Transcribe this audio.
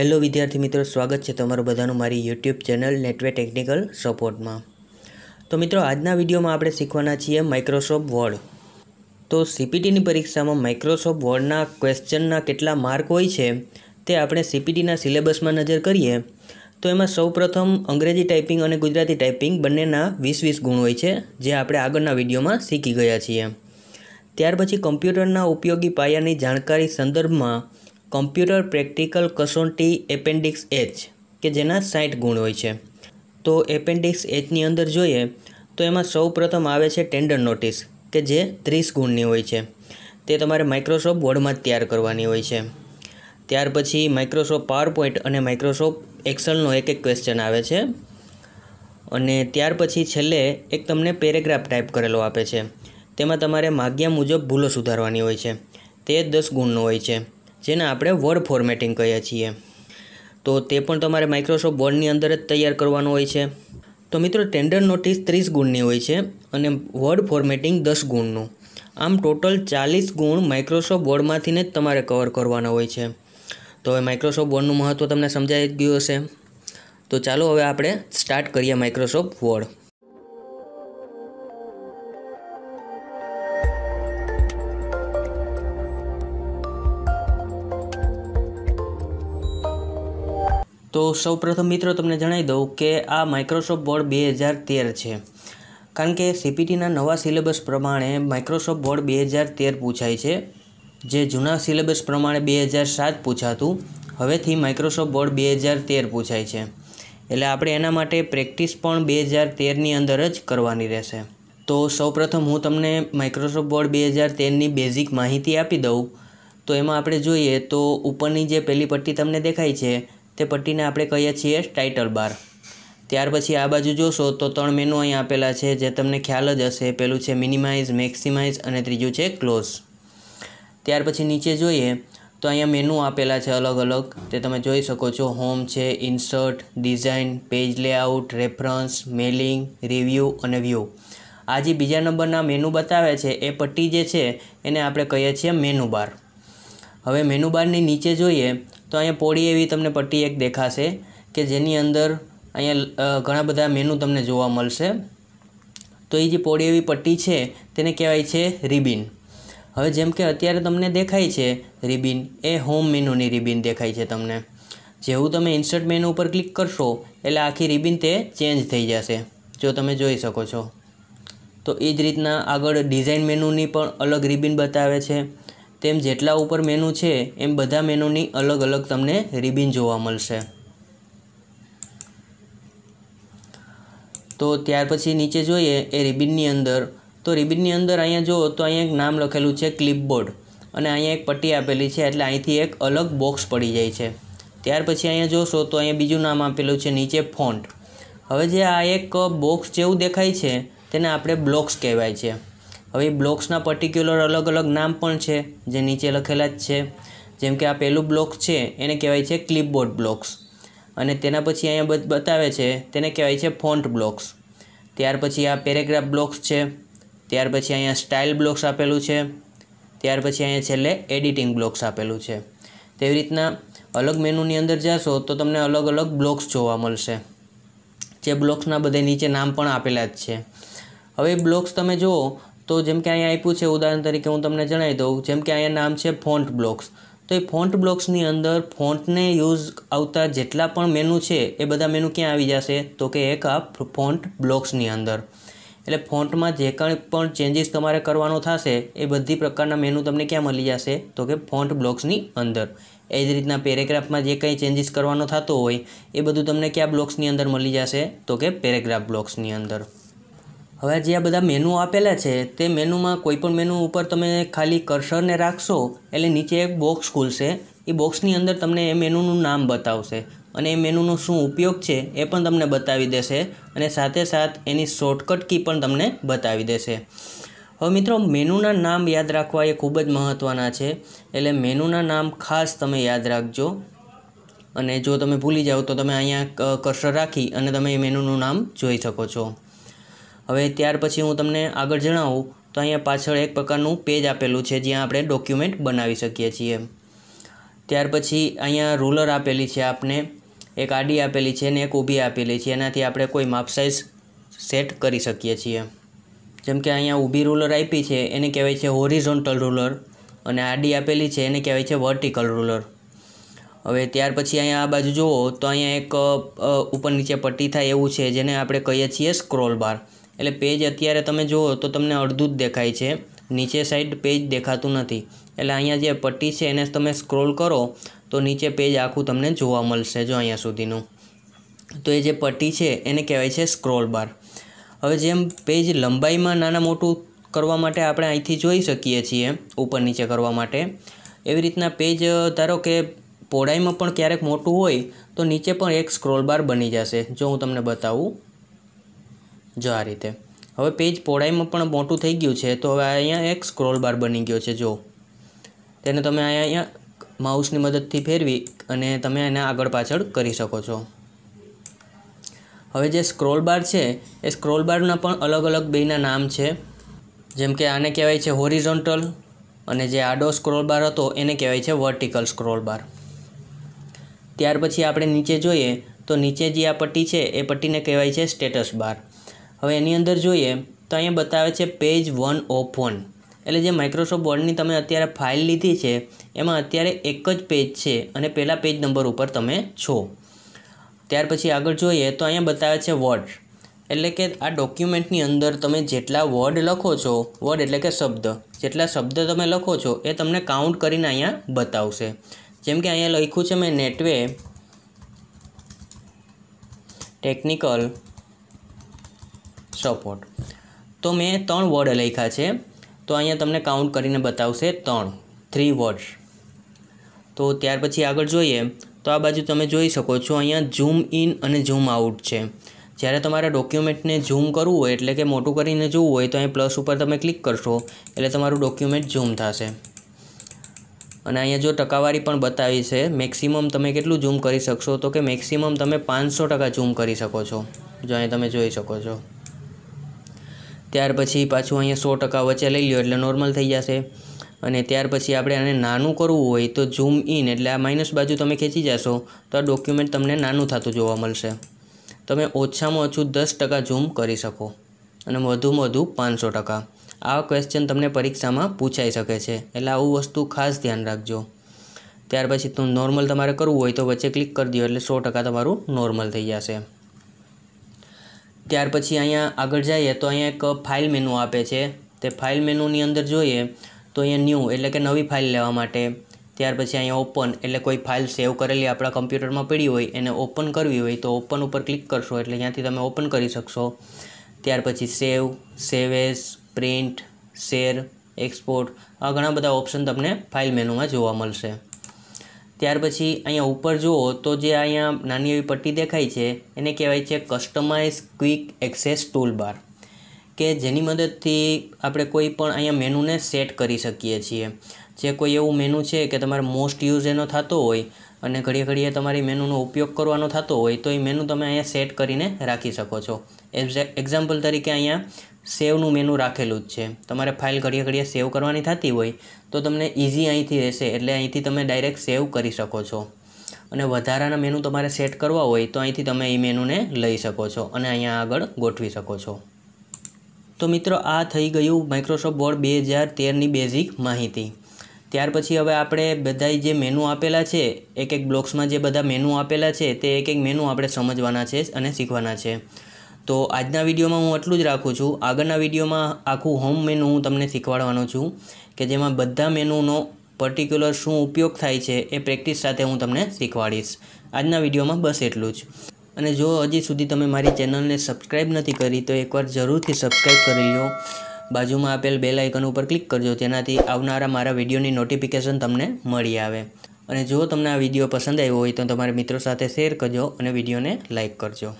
hello વિદ્યાર્થી મિત્રો સ્વાગત છે તમારું બધાનું મારી યુટ્યુબ ચેનલ નેટવે ટેકનિકલ સપોર્ટમાં તો મિત્રો આજના વિડીયોમાં આપણે શીખવાના છીએ માઇક્રોસોફ્ટ વર્ડ તો સીપીટીની પરીક્ષામાં માઇક્રોસોફ્ટ વર્ડના ક્વેશ્ચનના કેટલા માર્ક હોય છે તે આપણે સીપીટીના સિલેબસમાં નજર કરીએ તો એમાં સૌપ્રથમ અંગ્રેજી ટાઈપિંગ અને ગુજરાતી ટાઈપિંગ બંનેના વીસ વીસ ગુણ હોય છે જે આપણે આગળના વિડીયોમાં શીખી ગયા છીએ ત્યાર પછી કમ્પ્યુટરના ઉપયોગી પાયાની જાણકારી સંદર્ભમાં કમ્પ્યુટર પ્રેક્ટિકલ કસોટી એપેન્ડિક્સ એચ કે જેના સાઠ ગુણ હોય છે તો એપેન્ડિક્સ એચની અંદર જોઈએ તો એમાં સૌ પ્રથમ આવે છે ટેન્ડર નોટિસ કે જે ત્રીસ ગુણની હોય છે તે તમારે માઇક્રોસોફ્ટ વર્ડમાં જ તૈયાર કરવાની હોય છે ત્યાર પછી માઇક્રોસોફ્ટ પાવર પોઈન્ટ અને માઇક્રોસોફ્ટ એક્સલનો એક એક ક્વેશ્ચન આવે છે અને ત્યાર પછી છેલ્લે એક તમને પેરેગ્રાફ ટાઈપ કરેલો આપે છે તેમાં તમારે માગ્યા મુજબ ભૂલો સુધારવાની હોય છે તે દસ ગુણનો હોય છે જેને આપણે વર્ડ ફોર્મેટિંગ કહીએ છીએ તો તે પણ તમારે માઇક્રોસોફ્ટ વર્ડની અંદર જ તૈયાર કરવાનો હોય છે તો મિત્રો ટેન્ડર નોટિસ ત્રીસ ગુણની હોય છે અને વર્ડ ફોર્મેટિંગ દસ ગુણનું આમ ટોટલ ચાલીસ ગુણ માઇક્રોસોફ્ટ વર્ડમાંથીને જ તમારે કવર કરવાના હોય છે તો હવે માઇક્રોસોફ્ટ વર્ડનું મહત્ત્વ તમને સમજાઈ ગયું હશે તો ચાલો હવે આપણે સ્ટાર્ટ કરીએ માઇક્રોસોફ્ટ વર્ડ તો સૌપ્રથમ મિત્રો તમને જણાવી દઉં કે આ માઇક્રોસોફ્ટ બોર્ડ બે હજાર તેર છે કારણ કે સીપીટીના નવા સિલેબસ પ્રમાણે માઇક્રોસોફ્ટ બોર્ડ બે હજાર તેર પૂછાય છે જે જૂના સિલેબસ પ્રમાણે બે હજાર સાત પૂછાતું હવેથી માઇક્રોસોફ્ટ બોર્ડ બે હજાર તેર પૂછાય છે એટલે આપણે એના માટે પ્રેક્ટિસ પણ બે હજાર તેરની અંદર જ કરવાની રહેશે તો સૌ પ્રથમ હું તમને માઇક્રોસોફ્ટ બોર્ડ બે હજાર તેરની બેઝિક માહિતી આપી દઉં તો એમાં આપણે જોઈએ તો ઉપરની જે પહેલી પટ્ટી તમને દેખાય છે તે પટ્ટીને આપણે કહીએ છીએ ટાઇટલ બાર ત્યાર પછી આ બાજુ જોશો તો ત્રણ મેનુ અહીં આપેલા છે જે તમને ખ્યાલ જ હશે પેલું છે મિનિમાઇઝ મેક્સિમાઇઝ અને ત્રીજું છે ક્લોઝ ત્યાર પછી નીચે જોઈએ તો અહીંયા મેનુ આપેલા છે અલગ અલગ તે તમે જોઈ શકો છો હોમ છે insert design page layout reference mailing review અને વ્યૂ આ જે બીજા નંબરના મેનુ બતાવે છે એ પટ્ટી જે છે એને આપણે કહીએ છીએ મેનુ બાર હવે મેનુ બારની નીચે જોઈએ તો અહીંયા પોળી એવી તમને પટ્ટી એક દેખાશે કે જેની અંદર અહીંયા ઘણા બધા મેનુ તમને જોવા મળશે તો એ જે પોળી એવી પટ્ટી છે તેને કહેવાય છે રિબિન હવે જેમ કે અત્યારે તમને દેખાય છે રિબિન એ હોમ મેનુની રિબિન દેખાય છે તમને જેવું તમે ઇન્સર્ટ મેનુ ઉપર ક્લિક કરશો એટલે આખી રિબિન તે ચેન્જ થઈ જશે જો તમે જોઈ શકો છો તો એ જ રીતના આગળ ડિઝાઇન મેનુની પણ અલગ રિબિન બતાવે છે તેમ જેટલા ઉપર મેનુ છે એમ બધા મેનૂની અલગ અલગ તમને રિબિન જોવા મળશે તો ત્યાર પછી નીચે જોઈએ એ રિબિનની અંદર તો રિબિનની અંદર અહીંયા જુઓ તો અહીંયા એક નામ લખેલું છે ક્લિપબોર્ડ અને અહીંયા એક પટ્ટી આપેલી છે એટલે અહીંથી એક અલગ બોક્સ પડી જાય છે ત્યાર પછી અહીંયા જોશો તો અહીંયા બીજું નામ આપેલું છે નીચે ફોન્ટ હવે જે આ એક બોક્સ જેવું દેખાય છે તેને આપણે બ્લોક્સ કહેવાય છે હવે બ્લોક્સના પર્ટિક્યુલર અલગ અલગ નામ પણ છે જે નીચે લખેલા જ છે જેમ કે આ પહેલું બ્લોક છે એને કહેવાય છે ક્લિપબોર્ડ બ્લોક્સ અને તેના પછી અહીંયા બતાવે છે તેને કહેવાય છે ફોન્ટ બ્લોક્સ ત્યાર પછી આ પેરેગ્રાફ બ્લોક્સ છે ત્યાર પછી અહીંયા સ્ટાઇલ બ્લોક્સ આપેલું છે ત્યાર પછી અહીંયા છેલ્લે એડિટિંગ બ્લોક્સ આપેલું છે તેવી રીતના અલગ મેનુની અંદર જશો તો તમને અલગ અલગ બ્લોક્સ જોવા મળશે જે બ્લોક્સના બધે નીચે નામ પણ આપેલા જ છે હવે બ્લોક્સ તમે જુઓ તો જેમ કે અહીંયા આપ્યું છે ઉદાહરણ તરીકે હું તમને જણાવી દઉં જેમ કે અહીંયા નામ છે ફોન્ટ બ્લોક્સ તો એ ફોન્ટ બ્લોક્સની અંદર ફોન્ટને યુઝ આવતા જેટલા પણ મેનુ છે એ બધા મેનુ ક્યાં આવી જશે તો કે એક આ ફોન્ટ બ્લોક્સની અંદર એટલે ફોન્ટમાં જે કંઈ પણ ચેન્જીસ તમારે કરવાનો થશે એ બધી પ્રકારના મેનુ તમને ક્યાં મળી જશે તો કે ફોન્ટ બ્લોક્સની અંદર એ જ રીતના પેરેગ્રાફમાં જે કંઈ ચેન્જીસ કરવાનો થતો હોય એ બધું તમને કયા બ્લોક્સની અંદર મળી જશે તો કે પેરેગ્રાફ બ્લોક્સની અંદર હવે જે આ બધા મેનુ આપેલા છે તે મેનુમાં કોઈપણ મેનુ ઉપર તમે ખાલી કર્સરને રાખશો એટલે નીચે એક બોક્સ ખુલશે એ બોક્સની અંદર તમને એ મેનુનું નામ બતાવશે અને એ મેનુનો શું ઉપયોગ છે એ પણ તમને બતાવી દેશે અને સાથે સાથ એની શોર્ટકટ કી પણ તમને બતાવી દેશે હવે મિત્રો મેનુના નામ યાદ રાખવા એ ખૂબ જ મહત્ત્વના છે એટલે મેનુના નામ ખાસ તમે યાદ રાખજો અને જો તમે ભૂલી જાઓ તો તમે અહીંયા કર્સર રાખી અને તમે એ મેનુનું નામ જોઈ શકો છો હવે ત્યાર પછી હું તમને આગળ જણાવું તો અહીંયા પાછળ એક પ્રકારનું પેજ આપેલું છે જ્યાં આપણે ડોક્યુમેન્ટ બનાવી શકીએ છીએ ત્યાર પછી અહીંયા રૂલર આપેલી છે આપને એક આડી આપેલી છે ને એક ઊભી આપેલી છે એનાથી આપણે કોઈ માપ સાઇઝ સેટ કરી શકીએ છીએ જેમ કે અહીંયા ઊભી રૂલર આપી છે એને કહેવાય છે હોરિઝોન્ટલ રૂલર અને આડી આપેલી છે એને કહેવાય છે વર્ટિકલ રૂલર હવે ત્યાર પછી અહીંયા આ બાજુ જુઓ તો અહીંયા એક ઉપર નીચે પટ્ટી થાય એવું છે જેને આપણે કહીએ છીએ સ્ક્રોલ બાર એટલે પેજ અત્યારે તમે જુઓ તો તમને અડધું જ દેખાય છે નીચે સાઈડ પેજ દેખાતું નથી એટલે અહીંયા જે પટ્ટી છે એને તમે સ્ક્રોલ કરો તો નીચે પેજ આખું તમને જોવા મળશે જો અહીંયા સુધીનું તો એ જે પટ્ટી છે એને કહેવાય છે સ્ક્રોલ બાર હવે જેમ પેજ લંબાઈમાં નાના મોટું કરવા માટે આપણે અહીંથી જોઈ શકીએ છીએ ઉપર નીચે કરવા માટે એવી રીતના પેજ ધારો કે પહોળાઈમાં પણ ક્યારેક મોટું હોય તો નીચે પણ એક સ્ક્રોલ બાર બની જશે જો હું તમને બતાવું જો આ રીતે હવે પેજ પહોળાઈમાં પણ મોટું થઈ ગયું છે તો હવે અહીંયા એક સ્ક્રોલ બાર બની ગયો છે જો તેને તમે અહીંયા માઉસની મદદથી ફેરવી અને તમે એને આગળ પાછળ કરી શકો છો હવે જે સ્ક્રોલ બાર છે એ સ્ક્રોલ બારના પણ અલગ અલગ બેના નામ છે જેમ કે આને કહેવાય છે હોરિઝોન્ટલ અને જે આડો સ્ક્રોલ બાર હતો એને કહેવાય છે વર્ટિકલ સ્ક્રોલ બાર ત્યાર પછી આપણે નીચે જોઈએ તો નીચે જે આ પટ્ટી છે એ પટ્ટીને કહેવાય છે સ્ટેટસ બાર હવે એની અંદર જોઈએ તો અહીંયા બતાવે છે પેજ વન ઓફ વન એટલે જે માઇક્રોસોફ્ટ વર્ડની તમે અત્યારે ફાઇલ લીધી છે એમાં અત્યારે એક જ પેજ છે અને પહેલા પેજ નંબર ઉપર તમે છો ત્યાર પછી આગળ જોઈએ તો અહીંયા બતાવે છે વર્ડ એટલે કે આ ડોક્યુમેન્ટની અંદર તમે જેટલા વર્ડ લખો છો વર્ડ એટલે કે શબ્દ જેટલા શબ્દ તમે લખો છો એ તમને કાઉન્ટ કરીને અહીંયા બતાવશે જેમ કે અહીંયા લખ્યું છે મેં નેટવે ટેકનિકલ સપોર્ટ તો મેં ત્રણ વર્ડ લખ્યા છે તો અહીંયા તમને કાઉન્ટ કરીને બતાવશે ત્રણ થ્રી વર્ડ્સ તો ત્યાર પછી આગળ જોઈએ તો આ બાજુ તમે જોઈ શકો છો અહીંયા ઝૂમ ઇન અને ઝૂમ આઉટ છે જ્યારે તમારા ડોક્યુમેન્ટને ઝૂમ કરવું હોય એટલે કે મોટું કરીને જોવું હોય તો અહીં પ્લસ ઉપર તમે ક્લિક કરશો એટલે તમારું ડોક્યુમેન્ટ ઝૂમ થશે અને અહીંયા જો ટકાવારી પણ બતાવી છે મેક્સિમમ તમે કેટલું ઝૂમ કરી શકશો તો કે મેક્સિમમ તમે પાંચસો ટકા ઝૂમ કરી શકો છો જો અહીં તમે જોઈ શકો છો ત્યાર પછી પાછું અહીંયા સો ટકા વચ્ચે લઈ લ્યો એટલે નોર્મલ થઈ જશે અને ત્યાર પછી આપણે આને નાનું કરવું હોય તો ઝૂમ ઇન એટલે આ માઇનસ બાજુ તમે ખેંચી જશો તો આ ડોક્યુમેન્ટ તમને નાનું થતું જોવા મળશે તમે ઓછામાં ઓછું દસ ટકા ઝૂમ કરી શકો અને વધુમાં વધુ પાંચસો ટકા આવા ક્વેશ્ચન તમને પરીક્ષામાં પૂછાઈ શકે છે એટલે આવું વસ્તુ ખાસ ધ્યાન રાખજો ત્યાર પછી નોર્મલ તમારે કરવું હોય તો વચ્ચે ક્લિક કરી દો એટલે સો ટકા તમારું નોર્મલ થઈ જશે ત્યાર પછી અહીંયા આગળ જઈએ તો અહીંયા એક ફાઇલ મેનુ આપે છે તે ફાઇલ મેનુની અંદર જોઈએ તો અહીંયા ન્યૂ એટલે કે નવી ફાઇલ લેવા માટે ત્યાર પછી અહીંયા ઓપન એટલે કોઈ ફાઇલ સેવ કરેલી આપણા કમ્પ્યુટરમાં પડી હોય એને ઓપન કરવી હોય તો ઓપન ઉપર ક્લિક કરશો એટલે ત્યાંથી તમે ઓપન કરી શકશો ત્યાર પછી save save print share export આ ઘણા બધા ઓપ્શન તમને ફાઇલ મેનુમાં જોવા મળશે ત્યાર પછી અહીંયા ઉપર જુઓ તો જે અહીંયા નાની એવી પટ્ટી દેખાય છે એને કહેવાય છે customise quick access tool bar કે જેની મદદથી આપણે કોઈ પણ અહીંયા મેનૂને સેટ કરી શકીએ છીએ જે કોઈ એવું મેનુ છે કે તમારે મોસ્ટ યુઝ એનો થતો હોય અને ઘડીએ ઘડીએ તમારી મેનુનો ઉપયોગ કરવાનો થતો હોય તો એ મેનુ તમે અહીંયા સેટ કરીને રાખી શકો છો એક્ઝામ્પલ તરીકે અહીંયા સેવનું મેનુ રાખેલું જ છે તમારે ફાઇલ ઘડીએ ઘડીએ સેવ કરવાની થતી હોય તો તમને ઇઝી અહીંથી રહેશે એટલે અહીંથી તમે ડાયરેક્ટ સેવ કરી શકો છો અને વધારાના મેનુ તમારે સેટ કરવા હોય તો અહીંથી તમે એ મેનુને લઈ શકો છો અને અહીંયા આગળ ગોઠવી શકો છો તો મિત્રો આ થઈ ગયું માઇક્રોસોફ્ટ બોર્ડ બે હજાર તેરની બેઝિક માહિતી ત્યાર પછી હવે આપણે બધા જે મેનુ આપેલા છે એક એક બ્લોક્સમાં જે બધા મેનુ આપેલા છે તે એક એક મેનુ આપણે સમજવાના છે અને શીખવાના છે તો આજના વિડીયોમાં હું એટલું જ રાખું છું આગળના વિડીયોમાં આખું હોમ મેનુ હું તમને શીખવાડવાનો છું કે જેમાં બધા મેનુનો પર્ટિક્યુલર શું ઉપયોગ થાય છે એ પ્રેક્ટિસ સાથે હું તમને શીખવાડીશ આજના વિડીયોમાં બસ એટલું જ અને જો હજી સુધી તમે મારી ચેનલને સબસ્ક્રાઈબ નથી કરી તો એકવાર જરૂરથી સબસ્ક્રાઈબ કરી લો બાજુમાં આપેલ બે લાઇકન ઉપર ક્લિક કરજો તેનાથી આવનારા મારા વિડીયોની નોટિફિકેશન તમને મળી આવે અને જો તમને આ વિડીયો પસંદ આવ્યો હોય તો તમારા મિત્રો સાથે શેર કરજો અને વિડીયોને લાઇક કરજો